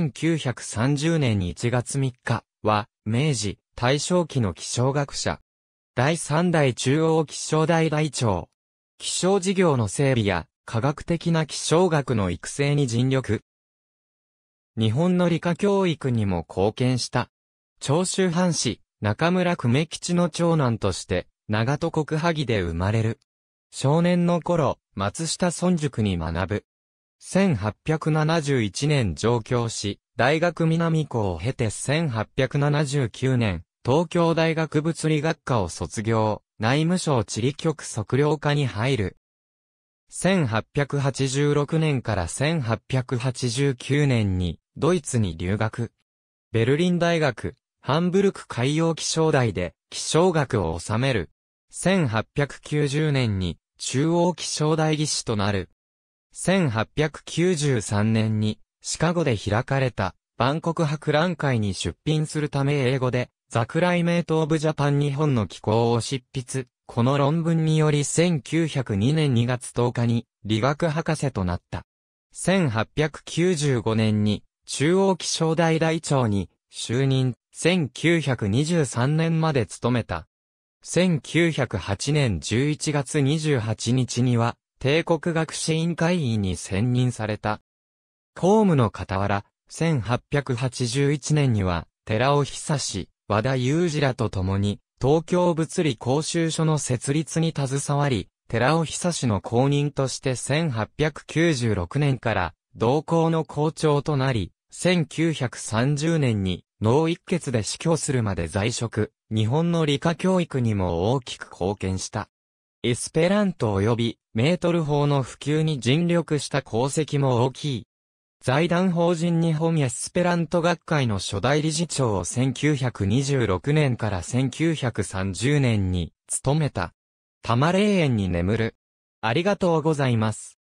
1930年1月3日は、明治、大正期の気象学者。第3代中央気象台大長。気象事業の整備や、科学的な気象学の育成に尽力。日本の理科教育にも貢献した。長州藩士、中村久米吉の長男として、長戸国萩で生まれる。少年の頃、松下村塾に学ぶ。1871年上京し、大学南校を経て1879年、東京大学物理学科を卒業、内務省地理局測量科に入る。1886年から1889年に、ドイツに留学。ベルリン大学、ハンブルク海洋気象台で、気象学を収める。1890年に、中央気象台技師となる。1893年にシカゴで開かれた万国博覧会に出品するため英語でザクライメート・オブ・ジャパン日本の機構を執筆。この論文により1902年2月10日に理学博士となった。1895年に中央気象台大長に就任、1923年まで務めた。1908年11月28日には帝国学士委員会員に選任された。公務の傍ら、1881年には、寺尾久志、和田裕二らと共に、東京物理講習所の設立に携わり、寺尾久志の公認として1896年から同校の校長となり、1930年に脳一血で死去するまで在職、日本の理科教育にも大きく貢献した。エスペラント及びメートル法の普及に尽力した功績も大きい。財団法人日本エスペラント学会の初代理事長を1926年から1930年に務めた。玉霊園に眠る。ありがとうございます。